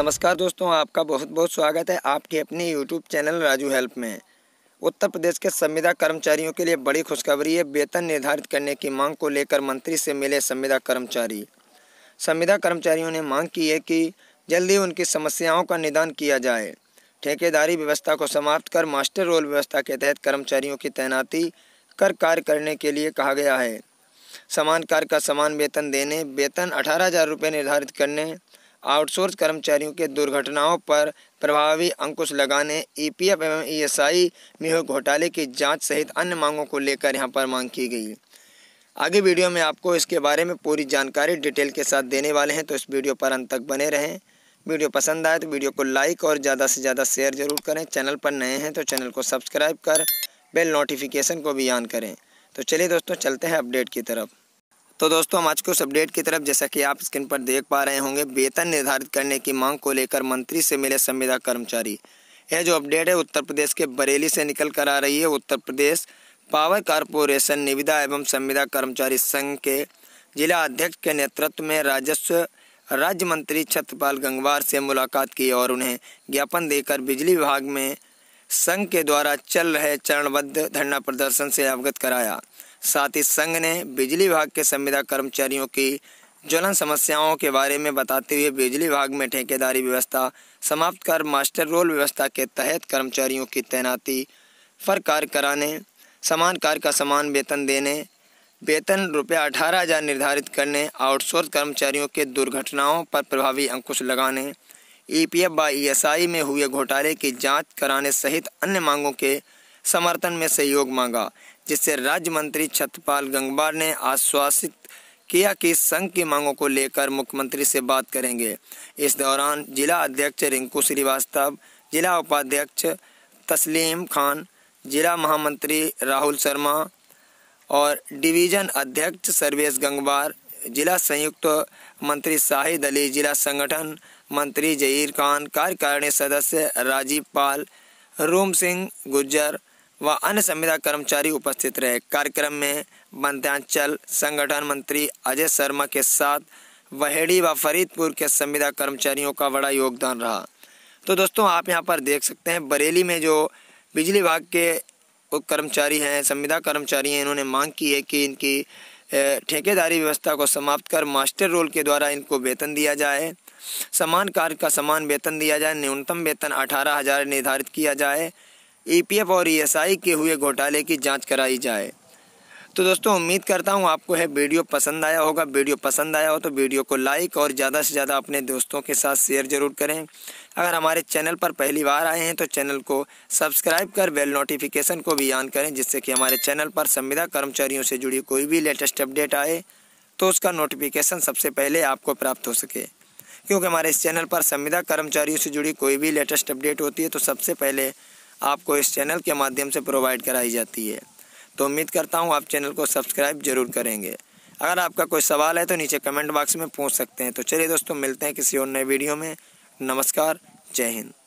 नमस्कार दोस्तों आपका बहुत बहुत स्वागत है आपके अपने यूट्यूब चैनल राजू हेल्प में उत्तर प्रदेश के संविदा कर्मचारियों के लिए बड़ी खुशखबरी है वेतन निर्धारित करने की मांग को लेकर मंत्री से मिले संविदा कर्मचारी संविदा कर्मचारियों ने मांग की है कि जल्दी उनकी समस्याओं का निदान किया जाए ठेकेदारी व्यवस्था को समाप्त कर मास्टर रोल व्यवस्था के तहत कर्मचारियों की तैनाती कर कार्य करने के लिए कहा गया है समान कार्य का समान वेतन देने वेतन अठारह हज़ार रुपये निर्धारित करने आउटसोर्स कर्मचारियों के दुर्घटनाओं पर प्रभावी अंकुश लगाने ईपीएफ e एवं ईएसआई e में हुए घोटाले की जांच सहित अन्य मांगों को लेकर यहां पर मांग की गई आगे वीडियो में आपको इसके बारे में पूरी जानकारी डिटेल के साथ देने वाले हैं तो इस वीडियो पर अंत तक बने रहें वीडियो पसंद आए तो वीडियो को लाइक और ज़्यादा से ज़्यादा शेयर जरूर करें चैनल पर नए हैं तो चैनल को सब्सक्राइब कर बेल नोटिफिकेशन को भी ऑन करें तो चलिए दोस्तों चलते हैं अपडेट की तरफ तो दोस्तों हम आज उस अपडेट की तरफ जैसा कि आप स्क्रीन पर देख पा रहे होंगे वेतन निर्धारित करने की मांग को लेकर मंत्री से मिले संविदा कर्मचारी यह जो अपडेट है उत्तर प्रदेश के बरेली से निकल कर आ रही है उत्तर प्रदेश पावर कारपोरेशन निविदा एवं संविदा कर्मचारी संघ के जिला अध्यक्ष के नेतृत्व में राजस्व राज्य मंत्री छत्रपाल गंगवार से मुलाकात की और उन्हें ज्ञापन देकर बिजली विभाग में संघ के द्वारा चल रहे चरणबद्ध धरना प्रदर्शन से अवगत कराया साथ ही संघ ने बिजली विभाग के संविदा कर्मचारियों की ज्वलन समस्याओं के बारे में बताते हुए बिजली विभाग में ठेकेदारी व्यवस्था समाप्त कर मास्टर रोल व्यवस्था के तहत कर्मचारियों की तैनाती पर कार्य कराने समान कार्य का समान वेतन देने वेतन रुपया अठारह हजार निर्धारित करने आउटसोर्स कर्मचारियों के दुर्घटनाओं पर प्रभावी अंकुश लगाने ई पी एफ व आई में हुए घोटाले की जांच कराने सहित अन्य मांगों के समर्थन में सहयोग मांगा जिससे राज्य मंत्री छतपाल गंगवार ने आश्वासित किया कि संघ की मांगों को लेकर मुख्यमंत्री से बात करेंगे इस दौरान जिला अध्यक्ष रिंकू श्रीवास्तव जिला उपाध्यक्ष तस्लीम खान जिला महामंत्री राहुल शर्मा और डिवीजन अध्यक्ष सर्वेश गंगवार जिला संयुक्त मंत्री शाहिद अली जिला संगठन मंत्री जहीर खान कार्यकारिणी सदस्य राजीव पाल रूम सिंह गुज्जर व अन्य संविदा कर्मचारी उपस्थित रहे कार्यक्रम में मध्यांचल संगठन मंत्री अजय शर्मा के साथ वहेड़ी व फरीदपुर के संविदा कर्मचारियों का बड़ा योगदान रहा तो दोस्तों आप यहाँ पर देख सकते हैं बरेली में जो बिजली विभाग के कर्मचारी हैं संविदा कर्मचारी हैं इन्होंने मांग की है कि इनकी ठेकेदारी व्यवस्था को समाप्त कर मास्टर रोल के द्वारा इनको वेतन दिया जाए समान कार्य का समान वेतन दिया जाए न्यूनतम वेतन अठारह हज़ार निर्धारित किया जाए ईपीएफ और ईएसआई के हुए घोटाले की जांच कराई जाए तो दोस्तों उम्मीद करता हूँ आपको है वीडियो पसंद आया होगा वीडियो पसंद आया हो तो वीडियो को लाइक और ज़्यादा से ज़्यादा अपने दोस्तों के साथ शेयर जरूर करें अगर हमारे चैनल पर पहली बार आए हैं तो चैनल को सब्सक्राइब कर बेल नोटिफिकेशन को भी ऑन करें जिससे कि हमारे चैनल पर संविदा कर्मचारियों से जुड़ी कोई भी लेटेस्ट अपडेट आए तो उसका नोटिफिकेशन सबसे पहले आपको प्राप्त हो सके क्योंकि हमारे इस चैनल पर संविदा कर्मचारियों से जुड़ी कोई भी लेटेस्ट अपडेट होती है तो सबसे पहले आपको इस चैनल के माध्यम से प्रोवाइड कराई जाती है तो उम्मीद करता हूँ आप चैनल को सब्सक्राइब जरूर करेंगे अगर आपका कोई सवाल है तो नीचे कमेंट बॉक्स में पूछ सकते हैं तो चलिए दोस्तों मिलते हैं किसी और नए वीडियो में नमस्कार जय हिंद